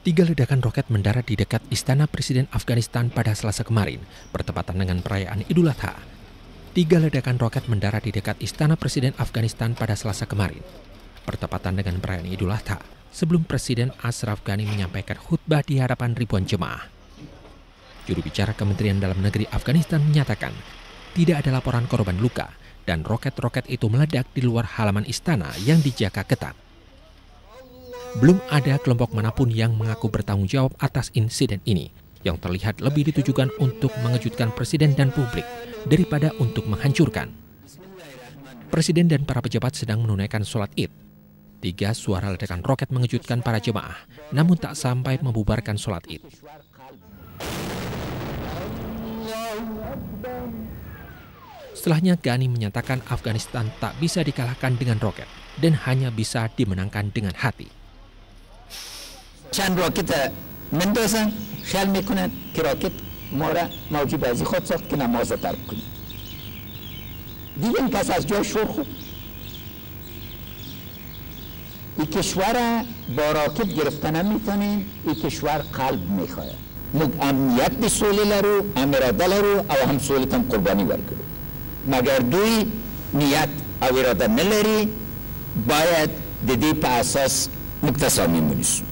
Tiga ledakan roket mendarat di dekat istana Presiden Afghanistan pada selasa kemarin, bertepatan dengan perayaan Idul Adha. Tiga ledakan roket mendarat di dekat istana Presiden Afghanistan pada selasa kemarin, bertepatan dengan perayaan Idul Adha, sebelum Presiden Ashraf Ghani menyampaikan khutbah di hadapan ribuan jemaah. Juru bicara Kementerian Dalam Negeri Afghanistan menyatakan, tidak ada laporan korban luka dan roket-roket itu meledak di luar halaman istana yang dijaga ketat belum ada kelompok manapun yang mengaku bertanggung jawab atas insiden ini yang terlihat lebih ditujukan untuk mengejutkan presiden dan publik daripada untuk menghancurkan. Presiden dan para pejabat sedang menunaikan sholat id. Tiga suara ledakan roket mengejutkan para jemaah, namun tak sampai membubarkan sholat id. Setelahnya Ghani menyatakan Afghanistan tak bisa dikalahkan dengan roket dan hanya bisa dimenangkan dengan hati. چند راکت مندازن خیال میکنن که راکت ما را موجب ازی خود ساخت که نماز ترک کنیم دیگه کس از جا شور خوب این کشور با راکت گرفته نمیتونین این کشور قلب میخواه مگ امنیت سولی لرو امراده لرو او هم هم قربانی برگرو مگر دوی نیت او اراده نلری باید دیدی پاسس اساس مقتصامی مونیسون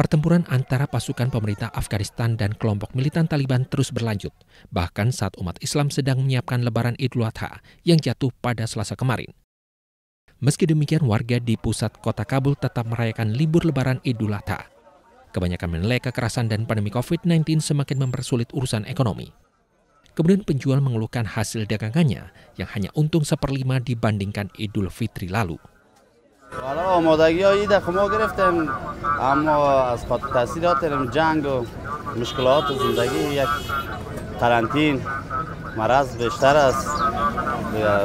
Pertempuran antara pasukan pemerintah Afghanistan dan kelompok militan Taliban terus berlanjut, bahkan saat umat Islam sedang menyiapkan lebaran Idul Adha yang jatuh pada Selasa kemarin. Meski demikian, warga di pusat kota Kabul tetap merayakan libur lebaran Idul Adha. Kebanyakan menilai kekerasan dan pandemi COVID-19 semakin mempersulit urusan ekonomi. Kemudian penjual mengeluhkan hasil dagangannya yang hanya untung seperlima dibandingkan Idul Fitri lalu. حالا آمادگی های ما گرفتیم اما از خاطر تاثیرات جنگ و مشکلات زندگی یک قرنطین مرض بیشتر است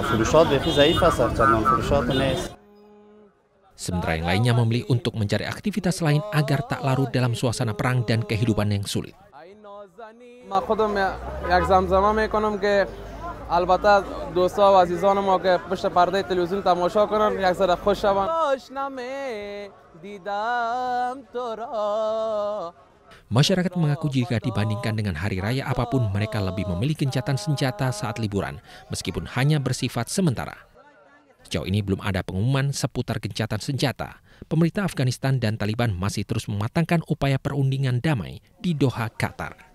فروشات بخی ضعیف است چندان فروشات نیست Sementara yang lainnya memilih untuk mencari aktivitas lain agar tak larut dalam suasana perang dan kehidupan yang sulit. البته دوستا و عزیزان ما که پشت پرده تلویزیون تماشا کنن یک ذره خوش شون دیدم تو را Masyarakat mengaku jika dibandingkan dengan hari raya apapun mereka lebih memilih gencatan senjata saat liburan meskipun hanya bersifat sementara. Sejauh ini belum ada pengumuman seputar gencatan senjata. Pemerintah Afghanistan dan Taliban masih terus mematangkan upaya perundingan damai di Doha, Qatar.